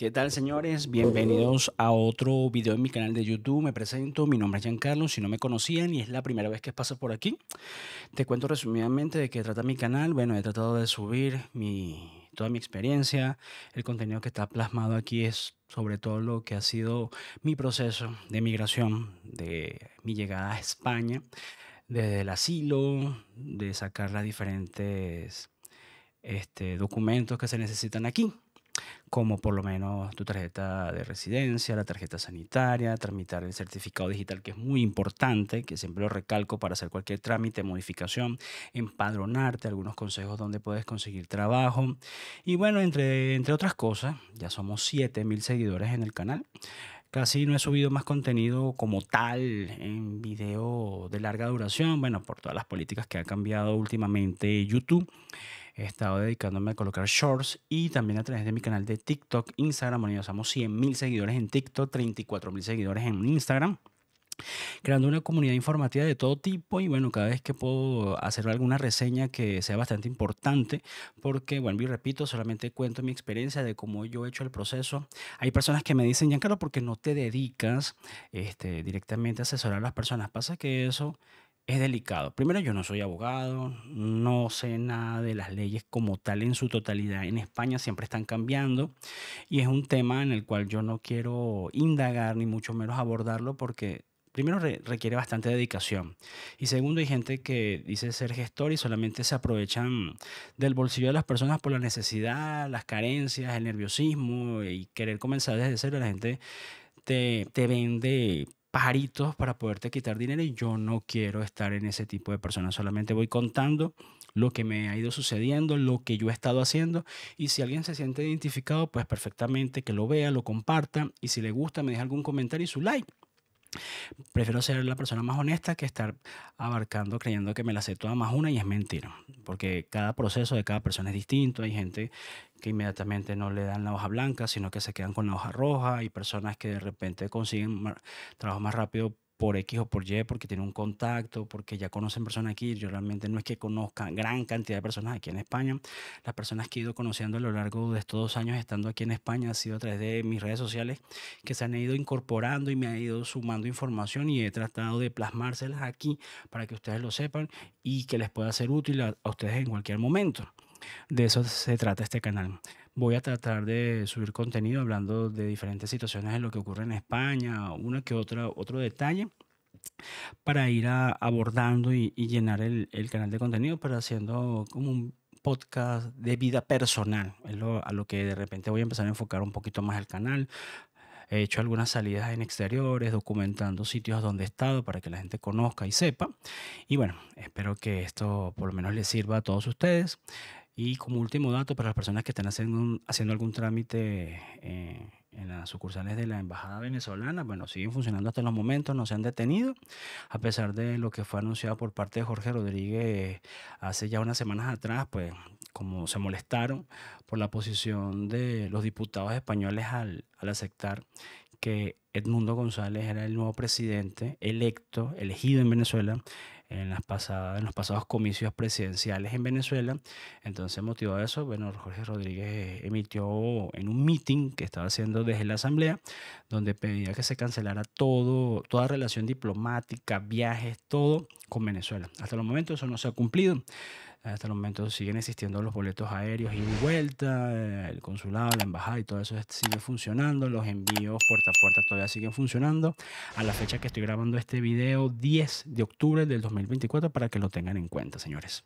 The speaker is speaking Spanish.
¿Qué tal, señores? Bienvenidos a otro video en mi canal de YouTube. Me presento, mi nombre es Giancarlo. Si no me conocían y es la primera vez que paso por aquí, te cuento resumidamente de qué trata mi canal. Bueno, he tratado de subir mi, toda mi experiencia. El contenido que está plasmado aquí es sobre todo lo que ha sido mi proceso de migración, de mi llegada a España, desde el asilo, de sacar las diferentes este, documentos que se necesitan aquí como por lo menos tu tarjeta de residencia, la tarjeta sanitaria, tramitar el certificado digital, que es muy importante, que siempre lo recalco para hacer cualquier trámite, modificación, empadronarte, algunos consejos donde puedes conseguir trabajo. Y bueno, entre, otras cosas, ya somos 7000 seguidores en el canal. Casi no he subido más contenido como tal en video de larga duración, bueno, por todas las políticas que ha cambiado últimamente YouTube he estado dedicándome a colocar shorts y también a través de mi canal de TikTok, Instagram. Bueno, ya somos 100.000 seguidores en TikTok, 34.000 seguidores en Instagram creando una comunidad informativa de todo tipo y bueno, cada vez que puedo hacer alguna reseña que sea bastante importante, porque bueno, y repito, solamente cuento mi experiencia de cómo yo he hecho el proceso. Hay personas que me dicen, ¿por qué no te dedicas este, directamente a asesorar a las personas? Pasa que eso es delicado. Primero, yo no soy abogado, no sé nada de las leyes como tal en su totalidad. En España siempre están cambiando y es un tema en el cual yo no quiero indagar ni mucho menos abordarlo porque primero requiere bastante dedicación y segundo hay gente que dice ser gestor y solamente se aprovechan del bolsillo de las personas por la necesidad, las carencias, el nerviosismo y querer comenzar desde cero. La gente te, te vende pajaritos para poderte quitar dinero y yo no quiero estar en ese tipo de personas. Solamente voy contando lo que me ha ido sucediendo, lo que yo he estado haciendo y si alguien se siente identificado, pues perfectamente que lo vea, lo comparta y si le gusta me deja algún comentario y su like. Prefiero ser la persona más honesta que estar abarcando creyendo que me la sé toda más una y es mentira, porque cada proceso de cada persona es distinto. Hay gente que inmediatamente no le dan la hoja blanca, sino que se quedan con la hoja roja. Hay personas que de repente consiguen trabajo más rápido por X o por Y, porque tiene un contacto, porque ya conocen personas aquí. Yo realmente no es que conozca gran cantidad de personas aquí en España. Las personas que he ido conociendo a lo largo de estos dos años estando aquí en España ha sido a través de mis redes sociales que se han ido incorporando y me ha ido sumando información y he tratado de plasmárselas aquí para que ustedes lo sepan y que les pueda ser útil a ustedes en cualquier momento. De eso se trata este canal. Voy a tratar de subir contenido hablando de diferentes situaciones en lo que ocurre en España, uno que otra, otro detalle para ir abordando y, llenar el, canal de contenido, pero haciendo como un podcast de vida personal. a lo que de repente voy a empezar a enfocar un poquito más el canal. He hecho algunas salidas en exteriores, documentando sitios donde he estado para que la gente conozca y sepa. Y bueno, espero que esto por lo menos les sirva a todos ustedes. Y como último dato, para las personas que están haciendo, algún trámite eh, en las sucursales de la Embajada venezolana, bueno, siguen funcionando hasta los momentos, no se han detenido, a pesar de lo que fue anunciado por parte de Jorge Rodríguez hace ya unas semanas atrás, pues como se molestaron por la posición de los diputados españoles al aceptar que Edmundo González era el nuevo presidente electo, elegido en Venezuela, en, las pasadas, en los pasados comicios presidenciales en Venezuela. Entonces, motivado eso, bueno, Jorge Rodríguez emitió en un meeting que estaba haciendo desde la Asamblea, donde pedía que se cancelara todo, toda relación diplomática, viajes, todo con Venezuela. Hasta el momento eso no se ha cumplido. Hasta el momento siguen existiendo los boletos aéreos y vuelta, eh, el consulado, la embajada y todo eso sigue funcionando, los envíos puerta a puerta todavía siguen funcionando. A la fecha que estoy grabando este video, 10 de octubre del 2024, para que lo tengan en cuenta, señores.